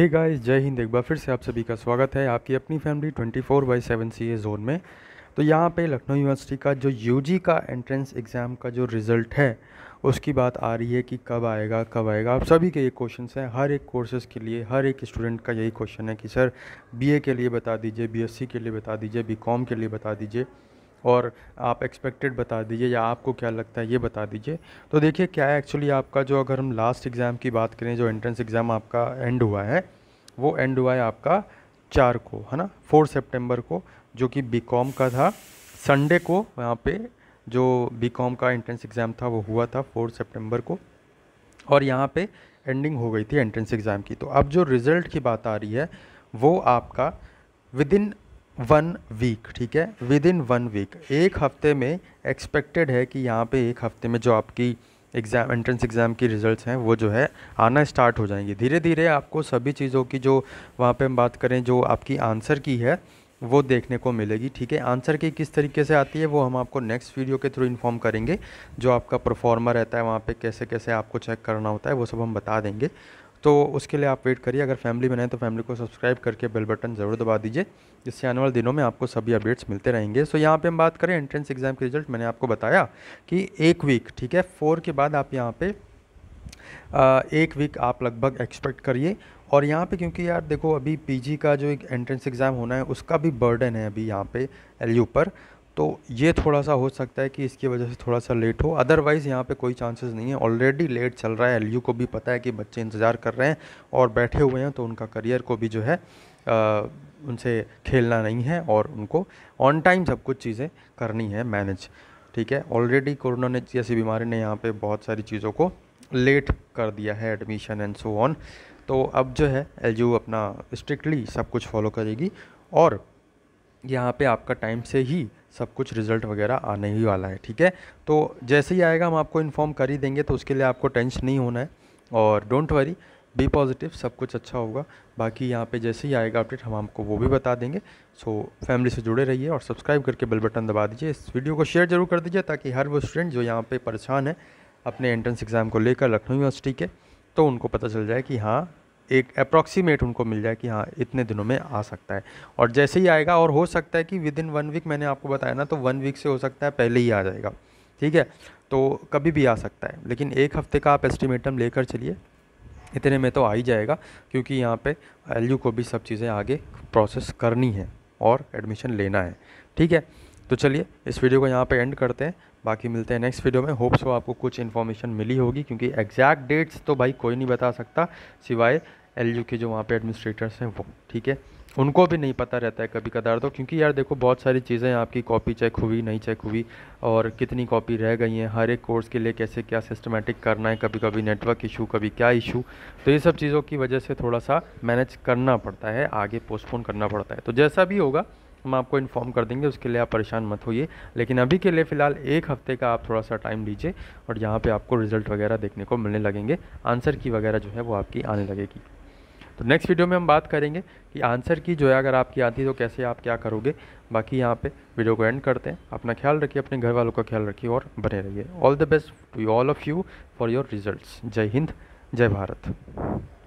hey guys जय हिंद एक बार फिर से आप सभी का स्वागत है आपकी अपनी family 24 four by seven C zone में तो यहाँ पे लखनऊ यूनिवर्सिटी का जो यूजी का एंट्रेंस एग्ज़ाम का जो रिज़ल्ट है उसकी बात आ रही है कि कब आएगा कब आएगा आप सभी के ये क्वेश्चन हैं हर एक कोर्सेज़ के लिए हर एक स्टूडेंट का यही क्वेश्चन है कि सर बीए के लिए बता दीजिए बीएससी के लिए बता दीजिए बीकॉम के लिए बता दीजिए और आप एक्सपेक्टेड बता दीजिए या आपको क्या लगता है ये बता दीजिए तो देखिए क्या है एक्चुअली आपका जो अगर हम लास्ट एग्ज़ाम की बात करें जो एंट्रेंस एग्ज़ाम आपका एंड हुआ है वो एंड हुआ है आपका चार को है ना फोर सेप्टेम्बर को जो कि बी का था संडे को वहाँ पे जो बी का एंट्रेंस एग्ज़ाम था वो हुआ था फोर सेप्टेम्बर को और यहाँ पे एंडिंग हो गई थी एंट्रेंस एग्ज़ाम की तो अब जो रिज़ल्ट की बात आ रही है वो आपका विद इन वन वीक ठीक है विद इन वन वीक एक हफ्ते में एक्सपेक्टेड है कि यहाँ पे एक हफ्ते में जो आपकी एग्ज़ाम एंट्रेंस एग्ज़ाम की रिज़ल्ट्स हैं वो जो है आना स्टार्ट हो जाएंगी धीरे धीरे आपको सभी चीज़ों की जो वहाँ पे हम बात करें जो आपकी आंसर की है वो देखने को मिलेगी ठीक है आंसर की किस तरीके से आती है वो हम आपको नेक्स्ट वीडियो के थ्रू इन्फॉर्म करेंगे जो आपका परफॉर्मर रहता है वहाँ पे कैसे कैसे आपको चेक करना होता है वो सब हम बता देंगे तो उसके लिए आप वेट करिए अगर फैमिली में नहीं तो फैमिली को सब्सक्राइब करके बेल बटन ज़रूर दबा दीजिए जिससे आने वाले दिनों में आपको सभी अपडेट्स मिलते रहेंगे सो यहाँ पे हम बात करें एंट्रेंस एग्ज़ाम के रिजल्ट मैंने आपको बताया कि एक वीक ठीक है फोर के बाद आप यहाँ पे आ, एक वीक आप लगभग एक्सपेक्ट करिए और यहाँ पे क्योंकि यार देखो अभी पीजी का जो एक एंट्रेंस एग्ज़ाम होना है उसका भी बर्डन है अभी यहाँ पे एलयू पर तो ये थोड़ा सा हो सकता है कि इसकी वजह से थोड़ा सा लेट हो अदरवाइज़ यहाँ पे कोई चांसेस नहीं है ऑलरेडी लेट चल रहा है एल को भी पता है कि बच्चे इंतज़ार कर रहे हैं और बैठे हुए हैं तो उनका करियर को भी जो है आ, उनसे खेलना नहीं है और उनको ऑन टाइम सब कुछ चीज़ें करनी है मैनेज ठीक है ऑलरेडी कोरोना ने जैसी बीमारी ने यहाँ पर बहुत सारी चीज़ों को लेट कर दिया है एडमिशन एंड सो ऑन तो अब जो है एल अपना स्ट्रिक्टली सब कुछ फॉलो करेगी और यहाँ पे आपका टाइम से ही सब कुछ रिज़ल्ट वगैरह आने ही वाला है ठीक है तो जैसे ही आएगा हम आपको इन्फॉर्म कर ही देंगे तो उसके लिए आपको टेंशन नहीं होना है और डोंट वरी बी पॉजिटिव सब कुछ अच्छा होगा बाकी यहाँ पे जैसे ही आएगा अपडेट हम आपको वो भी बता देंगे सो फैमिली से जुड़े रहिए और सब्सक्राइब करके बेल बटन दबा दीजिए इस वीडियो को शेयर जरूर कर दीजिए ताकि हर वो स्टूडेंट जो यहाँ पे परेशान है अपने एंट्रेंस एग्ज़ाम को लेकर लखनऊ यूनिवर्सिटी के तो उनको पता चल जाए कि हाँ एक अप्रॉक्सीमेट उनको मिल जाए कि हाँ इतने दिनों में आ सकता है और जैसे ही आएगा और हो सकता है कि विद इन वन वीक मैंने आपको बताया ना तो वन वीक से हो सकता है पहले ही आ जाएगा ठीक है तो कभी भी आ सकता है लेकिन एक हफ्ते का आप एस्टिमेटम लेकर चलिए इतने में तो आ ही जाएगा क्योंकि यहाँ पे एल को भी सब चीज़ें आगे प्रोसेस करनी है और एडमिशन लेना है ठीक है तो चलिए इस वीडियो को यहाँ पे एंड करते हैं बाकी मिलते हैं नेक्स्ट वीडियो में होप्स हो आपको कुछ इन्फॉर्मेशन मिली होगी क्योंकि एग्जैक्ट डेट्स तो भाई कोई नहीं बता सकता सिवाय एल के जो वहाँ पे एडमिनिस्ट्रेटर्स हैं वो ठीक है उनको भी नहीं पता रहता है कभी कदार तो क्योंकि यार देखो बहुत सारी चीज़ें आपकी कॉपी चेक हुई नहीं चेक हुई और कितनी कॉपी रह गई हैं हर एक कोर्स के लिए कैसे क्या सिस्टमेटिक करना है कभी कभी नेटवर्क इशू कभी क्या इशू तो ये सब चीज़ों की वजह से थोड़ा सा मैनेज करना पड़ता है आगे पोस्टपोन करना पड़ता है तो जैसा भी होगा हम आपको इन्फॉर्म कर देंगे उसके लिए आप परेशान मत होइए लेकिन अभी के लिए फ़िलहाल एक हफ्ते का आप थोड़ा सा टाइम लीजिए और यहाँ पे आपको रिज़ल्ट वगैरह देखने को मिलने लगेंगे आंसर की वगैरह जो है वो आपकी आने लगेगी तो नेक्स्ट वीडियो में हम बात करेंगे कि आंसर की जो है अगर आपकी आती है तो कैसे आप क्या करोगे बाकी यहाँ पे वीडियो को एंड करते हैं अपना ख्याल रखिए अपने घर वालों का ख्याल रखिए और बने रहिए all the best to all of you for your result जय हिंद जय भारत